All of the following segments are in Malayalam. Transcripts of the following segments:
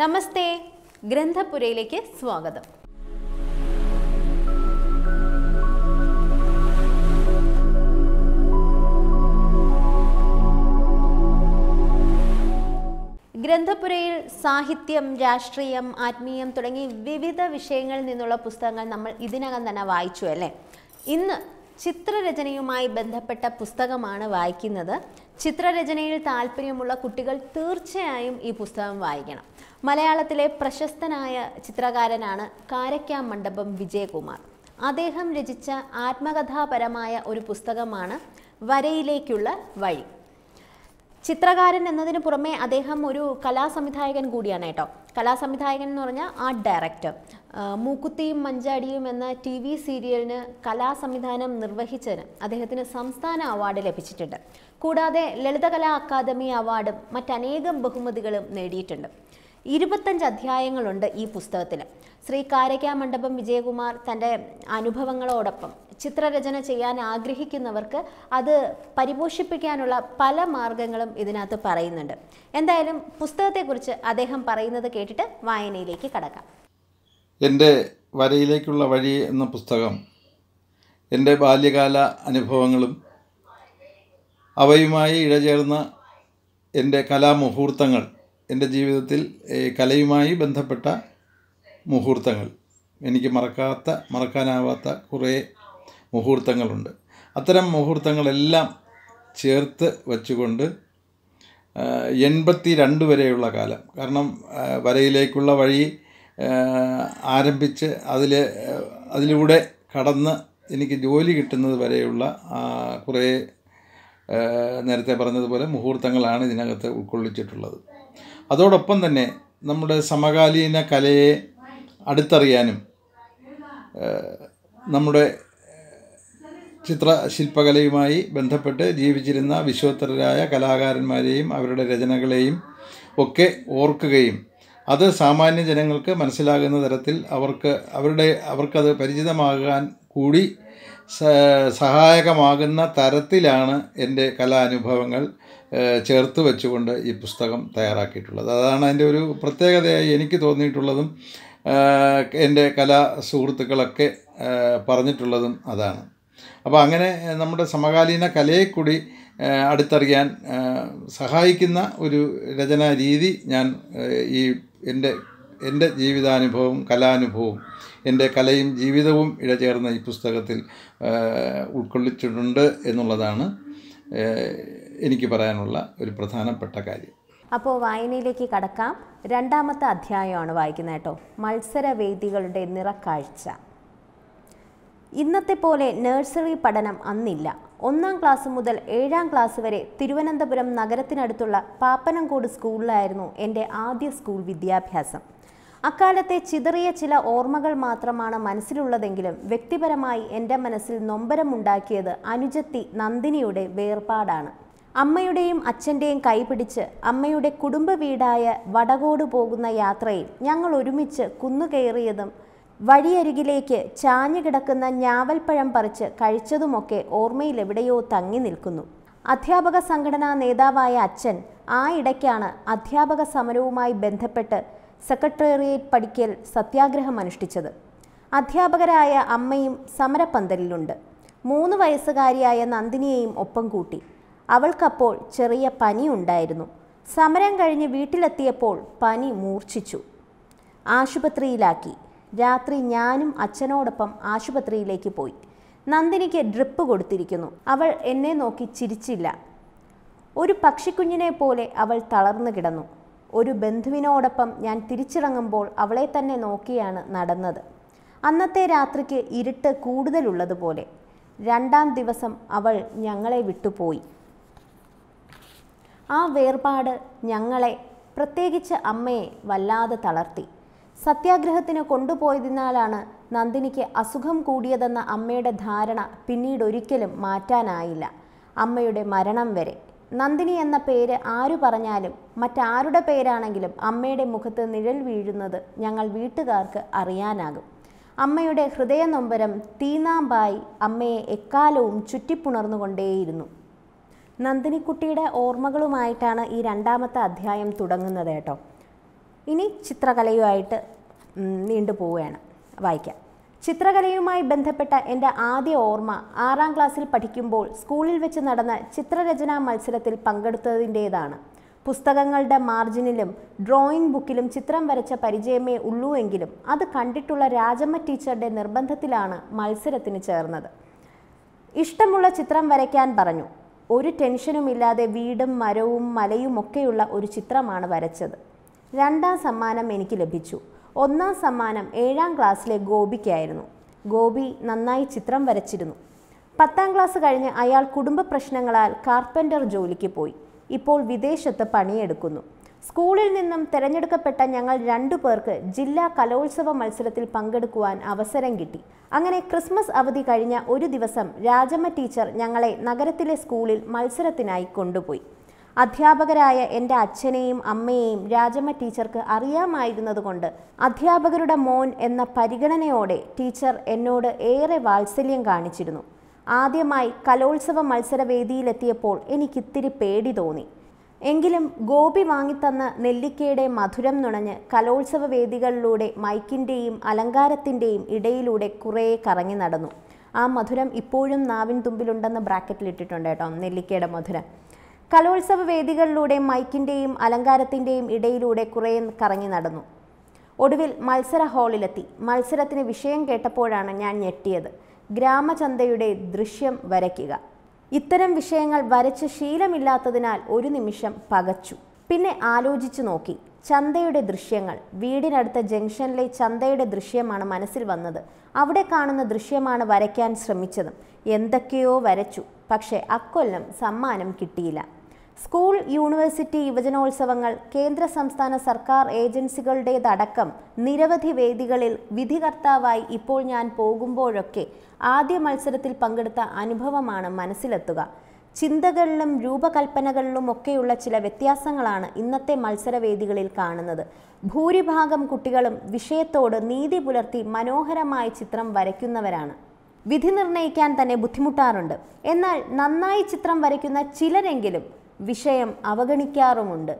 നമസ്തേ ഗ്രന്ഥപുരയിലേക്ക് സ്വാഗതം ഗ്രന്ഥപുരയിൽ സാഹിത്യം രാഷ്ട്രീയം ആത്മീയം തുടങ്ങി വിവിധ വിഷയങ്ങളിൽ നിന്നുള്ള പുസ്തകങ്ങൾ നമ്മൾ ഇതിനകം തന്നെ വായിച്ചു അല്ലേ ഇന്ന് ചിത്രരചനയുമായി ബന്ധപ്പെട്ട പുസ്തകമാണ് വായിക്കുന്നത് ചിത്രരചനയിൽ താല്പര്യമുള്ള കുട്ടികൾ തീർച്ചയായും ഈ പുസ്തകം വായിക്കണം മലയാളത്തിലെ പ്രശസ്തനായ ചിത്രകാരനാണ് കാരക്കാം മണ്ഡപം വിജയകുമാർ അദ്ദേഹം രചിച്ച ആത്മകഥാപരമായ ഒരു പുസ്തകമാണ് വരയിലേക്കുള്ള വഴി ചിത്രകാരൻ എന്നതിന് പുറമെ അദ്ദേഹം ഒരു കലാസംവിധായകൻ കൂടിയാണ് കേട്ടോ കലാസംവിധായകൻ എന്ന് പറഞ്ഞാൽ ആർട്ട് ഡയറക്ടർ മൂക്കുത്തിയും മഞ്ചാടിയും എന്ന ടി വി സീരിയലിന് കലാസംവിധാനം നിർവഹിച്ചതിന് അദ്ദേഹത്തിന് സംസ്ഥാന അവാർഡ് ലഭിച്ചിട്ടുണ്ട് കൂടാതെ ലളിതകലാ അക്കാദമി അവാർഡും മറ്റനേകം ബഹുമതികളും നേടിയിട്ടുണ്ട് ഇരുപത്തഞ്ച് അധ്യായങ്ങളുണ്ട് ഈ പുസ്തകത്തിൽ ശ്രീ കാരക്ക മണ്ഡപം വിജയകുമാർ തൻ്റെ അനുഭവങ്ങളോടൊപ്പം ചിത്രരചന ചെയ്യാൻ ആഗ്രഹിക്കുന്നവർക്ക് അത് പരിപോഷിപ്പിക്കാനുള്ള പല മാർഗങ്ങളും ഇതിനകത്ത് പറയുന്നുണ്ട് എന്തായാലും പുസ്തകത്തെക്കുറിച്ച് അദ്ദേഹം പറയുന്നത് കേട്ടിട്ട് വായനയിലേക്ക് കടക്കാം എൻ്റെ വരയിലേക്കുള്ള വഴി എന്ന പുസ്തകം എൻ്റെ ബാല്യകാല അനുഭവങ്ങളും അവയുമായി ഇഴചേർന്ന എൻ്റെ കലാമുഹൂർത്തങ്ങൾ എൻ്റെ ജീവിതത്തിൽ കലയുമായി ബന്ധപ്പെട്ട മുഹൂർത്തങ്ങൾ എനിക്ക് മറക്കാത്ത മറക്കാനാവാത്ത കുറേ മുഹൂർത്തങ്ങളുണ്ട് അത്തരം മുഹൂർത്തങ്ങളെല്ലാം ചേർത്ത് വച്ചുകൊണ്ട് എൺപത്തി രണ്ട് വരെയുള്ള കാലം കാരണം വരയിലേക്കുള്ള വഴി ആരംഭിച്ച് അതിൽ അതിലൂടെ കടന്ന് എനിക്ക് ജോലി കിട്ടുന്നത് വരെയുള്ള കുറേ നേരത്തെ പറഞ്ഞതുപോലെ മുഹൂർത്തങ്ങളാണ് ഇതിനകത്ത് ഉൾക്കൊള്ളിച്ചിട്ടുള്ളത് അതോടൊപ്പം തന്നെ നമ്മുടെ സമകാലീന കലയെ അടുത്തറിയാനും നമ്മുടെ ചിത്രശില്പകലയുമായി ബന്ധപ്പെട്ട് ജീവിച്ചിരുന്ന വിശ്വോത്തരരായ കലാകാരന്മാരെയും അവരുടെ രചനകളെയും ഒക്കെ ഓർക്കുകയും അത് സാമാന്യ ജനങ്ങൾക്ക് മനസ്സിലാകുന്ന തരത്തിൽ അവർക്ക് അവരുടെ അവർക്കത് പരിചിതമാകാൻ കൂടി സഹായകമാകുന്ന തരത്തിലാണ് എൻ്റെ കലാനുഭവങ്ങൾ ചേർത്ത് വെച്ചുകൊണ്ട് ഈ പുസ്തകം തയ്യാറാക്കിയിട്ടുള്ളത് അതാണ് അതിൻ്റെ ഒരു പ്രത്യേകതയായി എനിക്ക് തോന്നിയിട്ടുള്ളതും എൻ്റെ കലാ സുഹൃത്തുക്കളൊക്കെ പറഞ്ഞിട്ടുള്ളതും അതാണ് അപ്പോൾ അങ്ങനെ നമ്മുടെ സമകാലീന കലയെക്കൂടി അടുത്തറിയാൻ സഹായിക്കുന്ന ഒരു രചനാ രീതി ഞാൻ ഈ എൻ്റെ എൻ്റെ ജീവിതാനുഭവം കലാനുഭവവും എൻ്റെ കലയും ജീവിതവും ഇഴചേർന്ന ഈ പുസ്തകത്തിൽ ഉൾക്കൊള്ളിച്ചിട്ടുണ്ട് എന്നുള്ളതാണ് എനിക്ക് പറയാനുള്ള ഒരു പ്രധാനപ്പെട്ട കാര്യം അപ്പോൾ വായനയിലേക്ക് കടക്കാം രണ്ടാമത്തെ അധ്യായമാണ് വായിക്കുന്നത് വേദികളുടെ മത്സരവേദികളുടെ നിറക്കാഴ്ച ഇന്നത്തെ പോലെ നഴ്സറി പഠനം അന്നില്ല ഒന്നാം ക്ലാസ് മുതൽ ഏഴാം ക്ലാസ് വരെ തിരുവനന്തപുരം നഗരത്തിനടുത്തുള്ള പാപ്പനംകോട് സ്കൂളിലായിരുന്നു എൻ്റെ ആദ്യ സ്കൂൾ വിദ്യാഭ്യാസം അക്കാലത്തെ ചിതറിയ ചില ഓർമ്മകൾ മാത്രമാണ് മനസ്സിലുള്ളതെങ്കിലും വ്യക്തിപരമായി എൻ്റെ മനസ്സിൽ നൊമ്പരമുണ്ടാക്കിയത് അനുജത്തി നന്ദിനിയുടെ വേർപാടാണ് അമ്മയുടെയും അച്ഛൻ്റെയും കൈപിടിച്ച് അമ്മയുടെ കുടുംബ വീടായ വടകോട് പോകുന്ന യാത്രയിൽ ഞങ്ങൾ ഒരുമിച്ച് കുന്നുകയറിയതും വഴിയരികിലേക്ക് ചാഞ്ഞു കിടക്കുന്ന ഞാവൽപ്പഴം പറിച്ച് കഴിച്ചതുമൊക്കെ ഓർമ്മയിൽ എവിടെയോ തങ്ങി നിൽക്കുന്നു അധ്യാപക സംഘടനാ നേതാവായ അച്ഛൻ ആ ഇടയ്ക്കാണ് അധ്യാപക സമരവുമായി ബന്ധപ്പെട്ട് സെക്രട്ടേറിയറ്റ് പഠിക്കൽ സത്യാഗ്രഹം അനുഷ്ഠിച്ചത് അധ്യാപകരായ അമ്മയും സമരപ്പന്തലിലുണ്ട് മൂന്ന് വയസ്സുകാരിയായ നന്ദിനിയെയും ഒപ്പം കൂട്ടി അവൾക്കപ്പോൾ ചെറിയ പനി ഉണ്ടായിരുന്നു സമരം കഴിഞ്ഞ് വീട്ടിലെത്തിയപ്പോൾ പനി മൂർച്ഛിച്ചു ആശുപത്രിയിലാക്കി രാത്രി ഞാനും അച്ഛനോടൊപ്പം ആശുപത്രിയിലേക്ക് പോയി നന്ദിനിക്ക് ഡ്രിപ്പ് കൊടുത്തിരിക്കുന്നു അവൾ എന്നെ നോക്കി ചിരിച്ചില്ല ഒരു പക്ഷിക്കുഞ്ഞിനെ പോലെ അവൾ തളർന്നു കിടന്നു ഒരു ബന്ധുവിനോടൊപ്പം ഞാൻ തിരിച്ചിറങ്ങുമ്പോൾ അവളെ തന്നെ നോക്കിയാണ് നടന്നത് അന്നത്തെ രാത്രിക്ക് ഇരുട്ട് കൂടുതലുള്ളതുപോലെ രണ്ടാം ദിവസം അവൾ ഞങ്ങളെ വിട്ടുപോയി ആ വേർപാട് ഞങ്ങളെ പ്രത്യേകിച്ച് അമ്മയെ വല്ലാതെ തളർത്തി സത്യാഗ്രഹത്തിന് കൊണ്ടുപോയതിനാലാണ് നന്ദിനിക്ക് അസുഖം കൂടിയതെന്ന അമ്മയുടെ ധാരണ പിന്നീട് ഒരിക്കലും മാറ്റാനായില്ല അമ്മയുടെ മരണം വരെ നന്ദിനി എന്ന പേര് ആരു പറഞ്ഞാലും മറ്റാരുടെ പേരാണെങ്കിലും അമ്മയുടെ മുഖത്ത് നിഴൽ വീഴുന്നത് ഞങ്ങൾ വീട്ടുകാർക്ക് അറിയാനാകും അമ്മയുടെ ഹൃദയനൊമ്പരം തീനാമ്പായി അമ്മയെ എക്കാലവും ചുറ്റിപ്പുണർന്നുകൊണ്ടേയിരുന്നു നന്ദിനിക്കുട്ടിയുടെ ഓർമ്മകളുമായിട്ടാണ് ഈ രണ്ടാമത്തെ അധ്യായം തുടങ്ങുന്നത് കേട്ടോ ഇനി ചിത്രകലയുമായിട്ട് നീണ്ടു പോവുകയാണ് വായിക്കാം ചിത്രകലയുമായി ബന്ധപ്പെട്ട എൻ്റെ ആദ്യ ഓർമ്മ ആറാം ക്ലാസ്സിൽ പഠിക്കുമ്പോൾ സ്കൂളിൽ വെച്ച് നടന്ന ചിത്രരചനാ മത്സരത്തിൽ പങ്കെടുത്തതിൻ്റേതാണ് പുസ്തകങ്ങളുടെ മാർജിനിലും ഡ്രോയിങ് ബുക്കിലും ചിത്രം വരച്ച പരിചയമേ ഉള്ളൂ എങ്കിലും അത് കണ്ടിട്ടുള്ള രാജമ്മ ടീച്ചറുടെ നിർബന്ധത്തിലാണ് മത്സരത്തിന് ചേർന്നത് ഇഷ്ടമുള്ള ചിത്രം വരയ്ക്കാൻ പറഞ്ഞു ഒരു ടെൻഷനുമില്ലാതെ വീടും മരവും മലയും ഒക്കെയുള്ള ഒരു ചിത്രമാണ് വരച്ചത് രണ്ടാം സമ്മാനം എനിക്ക് ലഭിച്ചു ഒന്നാം സമ്മാനം ഏഴാം ക്ലാസ്സിലെ ഗോപിക്കായിരുന്നു ഗോപി നന്നായി ചിത്രം വരച്ചിരുന്നു പത്താം ക്ലാസ് കഴിഞ്ഞ് അയാൾ കുടുംബ പ്രശ്നങ്ങളാൽ കാർപ്പൻ്റർ ജോലിക്ക് പോയി ഇപ്പോൾ വിദേശത്ത് പണിയെടുക്കുന്നു സ്കൂളിൽ നിന്നും തിരഞ്ഞെടുക്കപ്പെട്ട ഞങ്ങൾ രണ്ടു പേർക്ക് ജില്ലാ കലോത്സവ മത്സരത്തിൽ പങ്കെടുക്കുവാൻ അവസരം കിട്ടി അങ്ങനെ ക്രിസ്മസ് അവധി കഴിഞ്ഞ ഒരു ദിവസം രാജമ്മ ടീച്ചർ ഞങ്ങളെ നഗരത്തിലെ സ്കൂളിൽ മത്സരത്തിനായി കൊണ്ടുപോയി അധ്യാപകരായ എൻ്റെ അച്ഛനെയും അമ്മയെയും രാജമ്മ ടീച്ചർക്ക് അറിയാമായിരുന്നതുകൊണ്ട് അധ്യാപകരുടെ മോൻ എന്ന പരിഗണനയോടെ ടീച്ചർ എന്നോട് ഏറെ വാത്സല്യം കാണിച്ചിരുന്നു ആദ്യമായി കലോത്സവ മത്സരവേദിയിലെത്തിയപ്പോൾ എനിക്കിത്തിരി പേടി തോന്നി എങ്കിലും ഗോപി വാങ്ങിത്തന്ന നെല്ലിക്കയുടെ മധുരം നുണഞ്ഞ് കലോത്സവ വേദികളിലൂടെ മൈക്കിൻ്റെയും അലങ്കാരത്തിൻ്റെയും ഇടയിലൂടെ കുറേ കറങ്ങി നടന്നു ആ മധുരം ഇപ്പോഴും നാവിൻ തുമ്പിലുണ്ടെന്ന് ബ്രാക്കറ്റിലിട്ടിട്ടുണ്ട് കേട്ടോ നെല്ലിക്കയുടെ മധുരം കലോത്സവ വേദികളിലൂടെ മൈക്കിൻ്റെയും അലങ്കാരത്തിൻ്റെയും ഇടയിലൂടെ കുറേ കറങ്ങി നടന്നു ഒടുവിൽ മത്സര ഹാളിലെത്തി മത്സരത്തിന് വിഷയം കേട്ടപ്പോഴാണ് ഞാൻ ഞെട്ടിയത് ഗ്രാമചന്തയുടെ ദൃശ്യം വരയ്ക്കുക ഇത്തരം വിഷയങ്ങൾ വരച്ച് ശീലമില്ലാത്തതിനാൽ ഒരു നിമിഷം പകച്ചു പിന്നെ ആലോചിച്ചു നോക്കി ചന്തയുടെ ദൃശ്യങ്ങൾ വീടിനടുത്ത ജംഗ്ഷനിലെ ചന്തയുടെ ദൃശ്യമാണ് മനസ്സിൽ വന്നത് അവിടെ കാണുന്ന ദൃശ്യമാണ് വരയ്ക്കാൻ ശ്രമിച്ചതും എന്തൊക്കെയോ വരച്ചു പക്ഷേ അക്കൊല്ലം സമ്മാനം കിട്ടിയില്ല സ്കൂൾ യൂണിവേഴ്സിറ്റി യുവജനോത്സവങ്ങൾ കേന്ദ്ര സംസ്ഥാന സർക്കാർ ഏജൻസികളുടേതടക്കം നിരവധി വേദികളിൽ വിധികർത്താവായി ഇപ്പോൾ ഞാൻ പോകുമ്പോഴൊക്കെ ആദ്യ മത്സരത്തിൽ പങ്കെടുത്ത അനുഭവമാണ് മനസ്സിലെത്തുക ചിന്തകളിലും രൂപകൽപ്പനകളിലും ഒക്കെയുള്ള ചില വ്യത്യാസങ്ങളാണ് ഇന്നത്തെ മത്സരവേദികളിൽ കാണുന്നത് ഭൂരിഭാഗം കുട്ടികളും വിഷയത്തോട് നീതി പുലർത്തി മനോഹരമായ ചിത്രം വരയ്ക്കുന്നവരാണ് വിധി നിർണ്ണയിക്കാൻ തന്നെ ബുദ്ധിമുട്ടാറുണ്ട് എന്നാൽ നന്നായി ചിത്രം വരയ്ക്കുന്ന ചിലരെങ്കിലും വിഷയം അവഗണിക്കാറുമുണ്ട്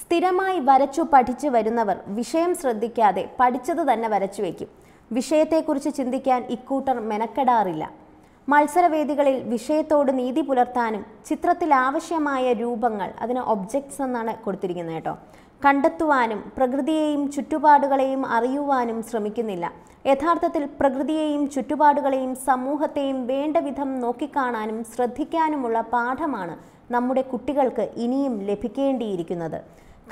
സ്ഥിരമായി വരച്ചു പഠിച്ചു വരുന്നവർ വിഷയം ശ്രദ്ധിക്കാതെ പഠിച്ചത് തന്നെ വരച്ചു വയ്ക്കും വിഷയത്തെക്കുറിച്ച് ചിന്തിക്കാൻ ഇക്കൂട്ടർ മെനക്കെടാറില്ല മത്സരവേദികളിൽ വിഷയത്തോട് നീതി പുലർത്താനും ചിത്രത്തിൽ ആവശ്യമായ രൂപങ്ങൾ അതിന് ഒബ്ജക്ട്സ് എന്നാണ് കൊടുത്തിരിക്കുന്നത് കേട്ടോ കണ്ടെത്തുവാനും പ്രകൃതിയെയും ചുറ്റുപാടുകളെയും അറിയുവാനും ശ്രമിക്കുന്നില്ല യഥാർത്ഥത്തിൽ പ്രകൃതിയെയും ചുറ്റുപാടുകളെയും സമൂഹത്തെയും വേണ്ട വിധം നോക്കിക്കാണാനും ശ്രദ്ധിക്കാനുമുള്ള പാഠമാണ് നമ്മുടെ കുട്ടികൾക്ക് ഇനിയും ലഭിക്കേണ്ടിയിരിക്കുന്നത്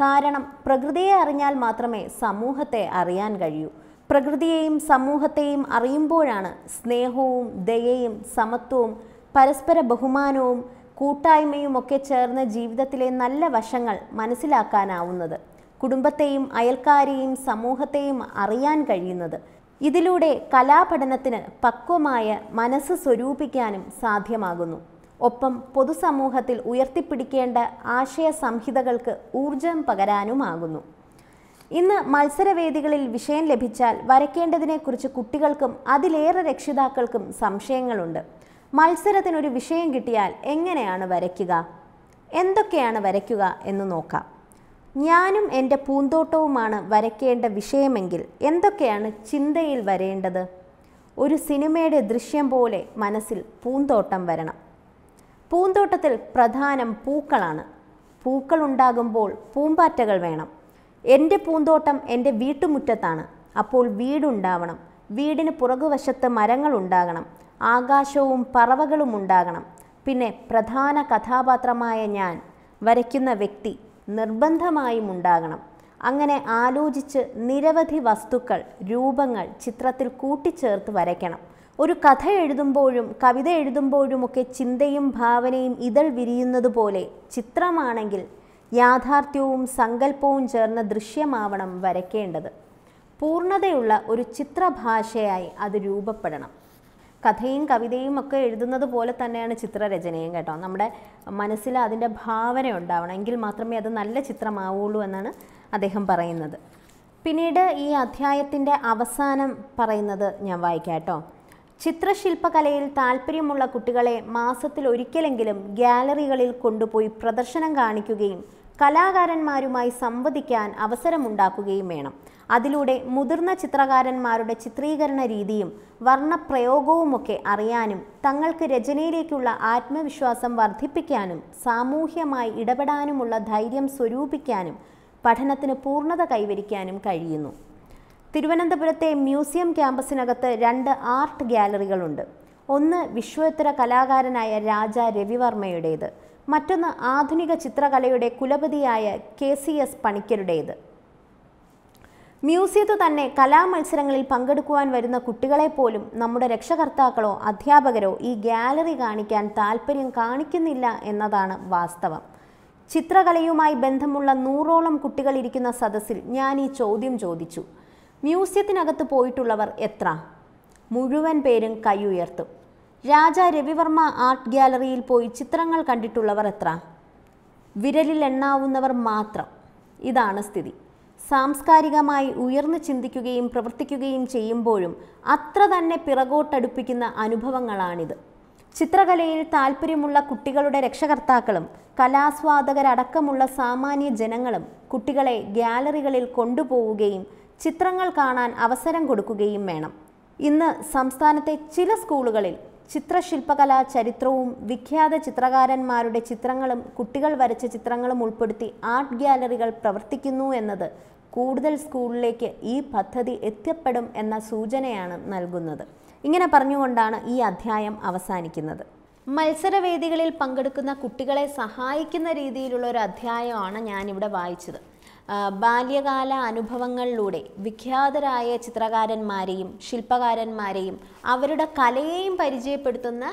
കാരണം പ്രകൃതിയെ അറിഞ്ഞാൽ മാത്രമേ സമൂഹത്തെ അറിയാൻ കഴിയൂ പ്രകൃതിയെയും സമൂഹത്തെയും അറിയുമ്പോഴാണ് സ്നേഹവും ദയയും സമത്വവും പരസ്പര ബഹുമാനവും കൂട്ടായ്മയും ഒക്കെ ചേർന്ന് ജീവിതത്തിലെ നല്ല വശങ്ങൾ മനസ്സിലാക്കാനാവുന്നത് കുടുംബത്തെയും അയൽക്കാരെയും സമൂഹത്തെയും അറിയാൻ കഴിയുന്നത് ഇതിലൂടെ കലാപഠനത്തിന് പക്വമായ മനസ്സ് സ്വരൂപിക്കാനും സാധ്യമാകുന്നു ഒപ്പം പൊതുസമൂഹത്തിൽ ഉയർത്തിപ്പിടിക്കേണ്ട ആശയ സംഹിതകൾക്ക് ഊർജം പകരാനുമാകുന്നു ഇന്ന് മത്സരവേദികളിൽ വിഷയം ലഭിച്ചാൽ വരയ്ക്കേണ്ടതിനെക്കുറിച്ച് കുട്ടികൾക്കും അതിലേറെ രക്ഷിതാക്കൾക്കും സംശയങ്ങളുണ്ട് മത്സരത്തിനൊരു വിഷയം കിട്ടിയാൽ എങ്ങനെയാണ് വരയ്ക്കുക എന്തൊക്കെയാണ് വരയ്ക്കുക എന്ന് നോക്കാം ഞാനും എൻ്റെ പൂന്തോട്ടവുമാണ് വരയ്ക്കേണ്ട വിഷയമെങ്കിൽ എന്തൊക്കെയാണ് ചിന്തയിൽ വരേണ്ടത് ഒരു സിനിമയുടെ ദൃശ്യം പോലെ മനസ്സിൽ പൂന്തോട്ടം വരണം പൂന്തോട്ടത്തിൽ പ്രധാനം പൂക്കളാണ് പൂക്കൾ ഉണ്ടാകുമ്പോൾ പൂമ്പാറ്റകൾ വേണം എൻ്റെ പൂന്തോട്ടം എൻ്റെ വീട്ടുമുറ്റത്താണ് അപ്പോൾ വീടുണ്ടാവണം വീടിന് പുറകുവശത്ത് മരങ്ങൾ ഉണ്ടാകണം ആകാശവും പറവകളും ഉണ്ടാകണം പിന്നെ പ്രധാന കഥാപാത്രമായ ഞാൻ വരയ്ക്കുന്ന വ്യക്തി നിർബന്ധമായും ഉണ്ടാകണം അങ്ങനെ ആലോചിച്ച് നിരവധി വസ്തുക്കൾ രൂപങ്ങൾ ചിത്രത്തിൽ കൂട്ടിച്ചേർത്ത് വരയ്ക്കണം ഒരു കഥ എഴുതുമ്പോഴും കവിത എഴുതുമ്പോഴുമൊക്കെ ചിന്തയും ഭാവനയും ഇതൾ വിരിയുന്നത് പോലെ ചിത്രമാണെങ്കിൽ യാഥാർത്ഥ്യവും സങ്കല്പവും ചേർന്ന ദൃശ്യമാവണം വരയ്ക്കേണ്ടത് പൂർണ്ണതയുള്ള ഒരു ചിത്രഭാഷയായി അത് രൂപപ്പെടണം കഥയും കവിതയും ഒക്കെ എഴുതുന്നത് പോലെ തന്നെയാണ് ചിത്രരചനയും കേട്ടോ നമ്മുടെ മനസ്സിൽ അതിൻ്റെ ഭാവന ഉണ്ടാവണം എങ്കിൽ മാത്രമേ അത് നല്ല ചിത്രമാവുള്ളൂ എന്നാണ് അദ്ദേഹം പറയുന്നത് പിന്നീട് ഈ അധ്യായത്തിൻ്റെ അവസാനം പറയുന്നത് ഞാൻ വായിക്കാം കേട്ടോ ചിത്രശില്പകലയിൽ താല്പര്യമുള്ള കുട്ടികളെ മാസത്തിൽ ഒരിക്കലെങ്കിലും ഗ്യാലറികളിൽ കൊണ്ടുപോയി പ്രദർശനം കാണിക്കുകയും കലാകാരന്മാരുമായി സംവദിക്കാൻ അവസരമുണ്ടാക്കുകയും വേണം അതിലൂടെ മുതിർന്ന ചിത്രകാരന്മാരുടെ ചിത്രീകരണ രീതിയും വർണ്ണപ്രയോഗവുമൊക്കെ അറിയാനും തങ്ങൾക്ക് രചനയിലേക്കുള്ള ആത്മവിശ്വാസം വർദ്ധിപ്പിക്കാനും സാമൂഹ്യമായി ഇടപെടാനുമുള്ള ധൈര്യം സ്വരൂപിക്കാനും പഠനത്തിന് പൂർണ്ണത കൈവരിക്കാനും കഴിയുന്നു തിരുവനന്തപുരത്തെ മ്യൂസിയം ക്യാമ്പസിനകത്ത് രണ്ട് ആർട്ട് ഗ്യാലറികളുണ്ട് ഒന്ന് വിശ്വോത്തര കലാകാരനായ രാജ രവിവർമ്മയുടേത് മറ്റൊന്ന് ആധുനിക ചിത്രകലയുടെ കുലപതിയായ കെ സി എസ് പണിക്കരുടേത് മ്യൂസിയത്ത് തന്നെ കലാമത്സരങ്ങളിൽ പങ്കെടുക്കുവാൻ വരുന്ന കുട്ടികളെ പോലും നമ്മുടെ രക്ഷകർത്താക്കളോ അധ്യാപകരോ ഈ ഗ്യാലറി കാണിക്കാൻ താല്പര്യം കാണിക്കുന്നില്ല എന്നതാണ് വാസ്തവം ചിത്രകലയുമായി ബന്ധമുള്ള നൂറോളം കുട്ടികൾ ഇരിക്കുന്ന സദസ്സിൽ ഞാൻ ഈ ചോദ്യം ചോദിച്ചു മ്യൂസിയത്തിനകത്ത് പോയിട്ടുള്ളവർ എത്ര മുഴുവൻ പേരും കൈ ഉയർത്തും രാജ രവിവർമ്മ ആർട്ട് ഗ്യാലറിയിൽ പോയി ചിത്രങ്ങൾ കണ്ടിട്ടുള്ളവർ എത്ര വിരലിൽ എണ്ണാവുന്നവർ മാത്രം ഇതാണ് സ്ഥിതി സാംസ്കാരികമായി ഉയർന്നു ചിന്തിക്കുകയും പ്രവർത്തിക്കുകയും ചെയ്യുമ്പോഴും അത്ര തന്നെ പിറകോട്ടടുപ്പിക്കുന്ന അനുഭവങ്ങളാണിത് ചിത്രകലയിൽ താല്പര്യമുള്ള കുട്ടികളുടെ രക്ഷകർത്താക്കളും കലാസ്വാദകരടക്കമുള്ള സാമാന്യ ജനങ്ങളും കുട്ടികളെ ഗ്യാലറികളിൽ കൊണ്ടുപോവുകയും ചിത്രങ്ങൾ കാണാൻ അവസരം കൊടുക്കുകയും വേണം ഇന്ന് സംസ്ഥാനത്തെ ചില സ്കൂളുകളിൽ ചിത്രശില്പകലാ ചരിത്രവും വിഖ്യാത ചിത്രകാരന്മാരുടെ ചിത്രങ്ങളും കുട്ടികൾ വരച്ച ചിത്രങ്ങളും ഉൾപ്പെടുത്തി ആർട്ട് ഗ്യാലറികൾ പ്രവർത്തിക്കുന്നു എന്നത് കൂടുതൽ സ്കൂളിലേക്ക് ഈ പദ്ധതി എത്തിപ്പെടും എന്ന സൂചനയാണ് നൽകുന്നത് ഇങ്ങനെ പറഞ്ഞുകൊണ്ടാണ് ഈ അധ്യായം അവസാനിക്കുന്നത് മത്സരവേദികളിൽ പങ്കെടുക്കുന്ന കുട്ടികളെ സഹായിക്കുന്ന രീതിയിലുള്ള ഒരു അധ്യായമാണ് ഞാനിവിടെ വായിച്ചത് ബാല്യകാല അനുഭവങ്ങളിലൂടെ വിഖ്യാതരായ ചിത്രകാരന്മാരെയും ശില്പകാരന്മാരെയും അവരുടെ കലയെയും പരിചയപ്പെടുത്തുന്ന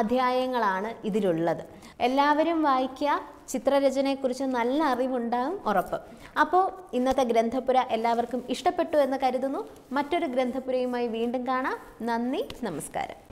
അധ്യായങ്ങളാണ് ഇതിലുള്ളത് എല്ലാവരും വായിക്കുക ചിത്രരചനയെക്കുറിച്ച് നല്ല അറിവുണ്ടാകും ഉറപ്പ് അപ്പോൾ ഇന്നത്തെ ഗ്രന്ഥപുര എല്ലാവർക്കും ഇഷ്ടപ്പെട്ടു എന്ന് കരുതുന്നു മറ്റൊരു ഗ്രന്ഥപുരയുമായി വീണ്ടും കാണാം നന്ദി നമസ്കാരം